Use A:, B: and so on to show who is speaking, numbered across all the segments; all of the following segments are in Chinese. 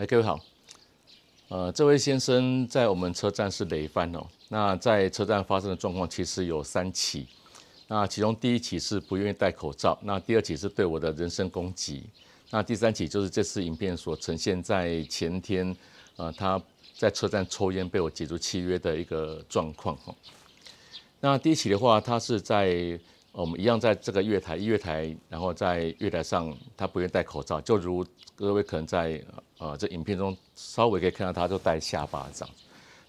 A: 哎，各位好，呃，这位先生在我们车站是累犯哦。那在车站发生的状况其实有三起，那其中第一起是不愿意戴口罩，那第二起是对我的人身攻击，那第三起就是这次影片所呈现，在前天，呃，他在车站抽烟被我解除契约的一个状况哈。那第一起的话，他是在我们一样在这个月台，月台，然后在月台上，他不愿意戴口罩，就如各位可能在。呃，在影片中稍微可以看到，他就带下巴这样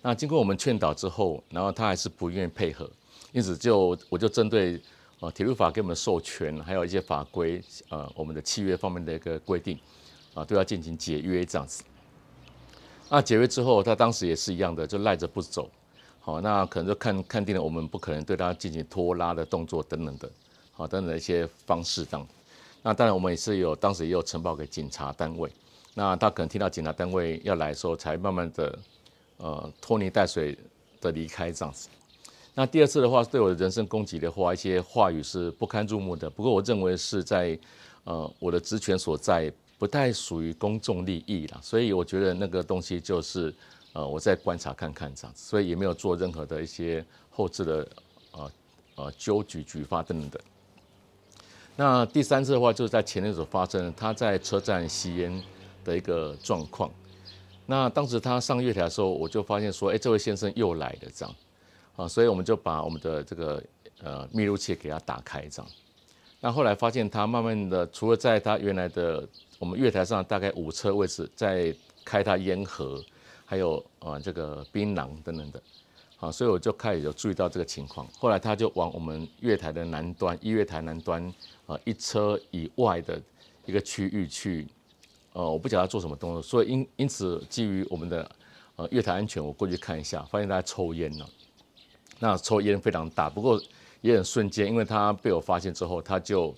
A: 那经过我们劝导之后，然后他还是不愿意配合，因此就我就针对呃铁路法给我们授权，还有一些法规呃我们的契约方面的一个规定，啊，对他进行解约这样子。那解约之后，他当时也是一样的，就赖着不走。好，那可能就看看定了，我们不可能对他进行拖拉的动作等等的，好等等一些方式样。那当然我们也是有当时也有呈报给警察单位。那他可能听到检查单位要来，的时候，才慢慢的，呃拖泥带水的离开这样子。那第二次的话，对我的人身攻击的话，一些话语是不堪入目的。不过我认为是在，呃我的职权所在，不太属于公众利益了，所以我觉得那个东西就是，呃我在观察看看这样子，所以也没有做任何的一些后置的，呃呃纠举举发等等。那第三次的话，就是在前天所发生，他在车站吸烟。的一个状况，那当时他上月台的时候，我就发现说：“哎，这位先生又来了这样啊。”所以我们就把我们的这个呃密露器给他打开这样。那后来发现他慢慢的，除了在他原来的我们月台上大概五车位置，在开他烟盒，还有啊这个槟榔等等的啊，所以我就开始有注意到这个情况。后来他就往我们月台的南端，一月台南端啊一车以外的一个区域去。呃，我不晓得他做什么动作，所以因因此基于我们的呃月台安全，我过去看一下，发现他在抽烟呢。那抽烟非常大，不过也很瞬间，因为他被我发现之后，他就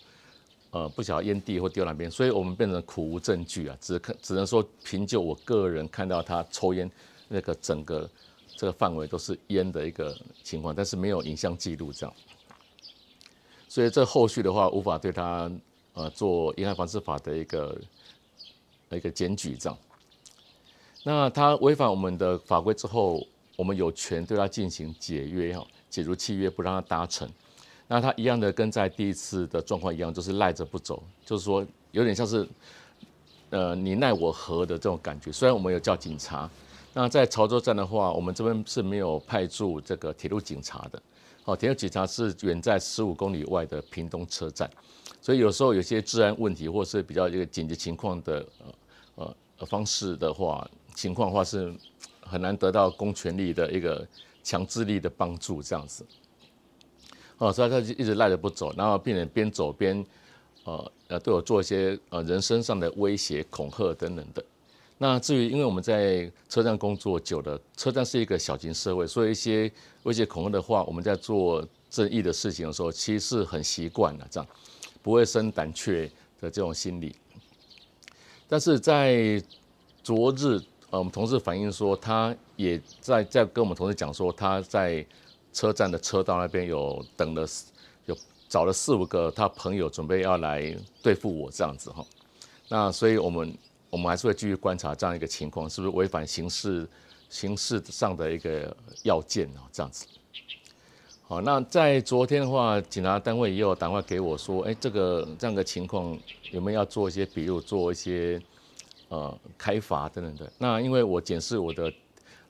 A: 呃不晓得烟蒂或丢哪边，所以我们变成苦无证据啊，只看只能说凭就我个人看到他抽烟那个整个这个范围都是烟的一个情况，但是没有影像记录这样，所以这后续的话无法对他呃做《烟害防治法》的一个。一个检举这样。那他违反我们的法规之后，我们有权对他进行解约，哈，解除契约，不让他搭乘。那他一样的跟在第一次的状况一样，就是赖着不走，就是说有点像是，呃，你奈我何的这种感觉。虽然我们有叫警察，那在潮州站的话，我们这边是没有派驻这个铁路警察的。哦，铁路警察是远在十五公里外的屏东车站，所以有时候有些治安问题或是比较这个紧急情况的。呃，方式的话，情况的话是很难得到公权力的一个强制力的帮助，这样子。哦，所以他一直赖着不走，然后病人边走边，呃，呃，对我做一些呃人身上的威胁、恐吓等等的。那至于因为我们在车站工作久了，车站是一个小型社会，所以一些威胁、恐吓的话，我们在做正义的事情的时候，其实是很习惯了这样，不会生胆怯的这种心理。但是在昨日，呃，我们同事反映说，他也在在跟我们同事讲说，他在车站的车道那边有等了，有找了四五个他朋友，准备要来对付我这样子哈。那所以我们我们还是会继续观察这样一个情况，是不是违反刑事刑事上的一个要件啊？这样子。好，那在昨天的话，警察单位也有打电话给我说，哎，这个这样的情况有没有要做一些笔录，做一些呃开罚等等的。那因为我检视我的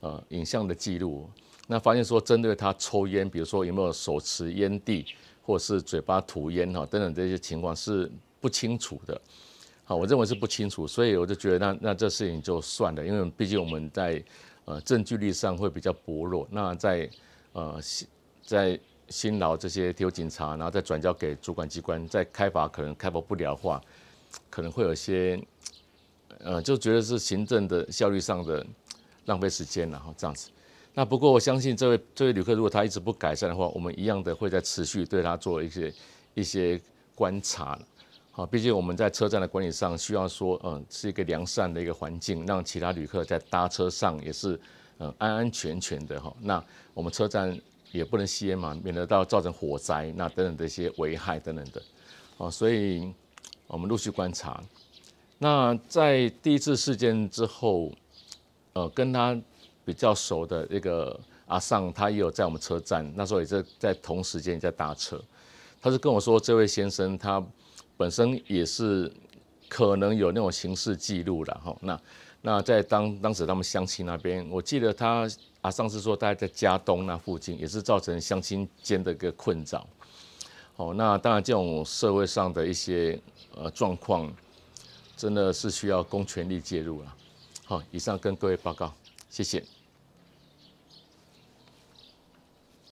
A: 呃影像的记录，那发现说针对他抽烟，比如说有没有手持烟蒂或者是嘴巴吐烟哈等等这些情况是不清楚的。好，我认为是不清楚，所以我就觉得那那这事情就算了，因为毕竟我们在呃证据力上会比较薄弱。那在呃。在辛劳这些铁路警察，然后再转交给主管机关。在开罚可能开罚不了的话，可能会有些，呃，就觉得是行政的效率上的浪费时间，然后这样子。那不过我相信这位这位旅客，如果他一直不改善的话，我们一样的会在持续对他做一些一些观察好，毕竟我们在车站的管理上需要说，嗯，是一个良善的一个环境，让其他旅客在搭车上也是，嗯，安安全全的哈。那我们车站。也不能吸烟嘛，免得到造成火灾那等等的一些危害等等的，哦，所以我们陆续观察。那在第一次事件之后，呃，跟他比较熟的那个阿尚，他也有在我们车站，那时候也是在同时间在搭车，他是跟我说，这位先生他本身也是可能有那种刑事记录了哈，那。那在当当时他们相亲那边，我记得他啊上次说大概在加东那附近，也是造成相亲间的个困扰。好，那当然这种社会上的一些呃状况，真的是需要公权力介入了。好，以上跟各位报告，谢谢。